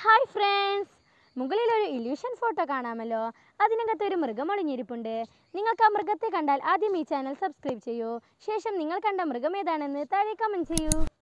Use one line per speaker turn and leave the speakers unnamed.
hi friends മുകളിലൊരു illusion photo കാണാമല്ലോ അതിനകത്ത് ഒരു മൃഗം ഒളിഞ്ഞിരിപ്പുണ്ട് നിങ്ങൾക്ക് ആ മൃഗത്തെ കണ്ടാൽ ആദ്യം ഈ ചാനൽ സബ്സ്ക്രൈബ് ചെയ്യൂ ശേഷം നിങ്ങൾ കണ്ട മൃഗം ഏതാണെന്ന് താഴെ കമൻറ്റ് ചെയ്യൂ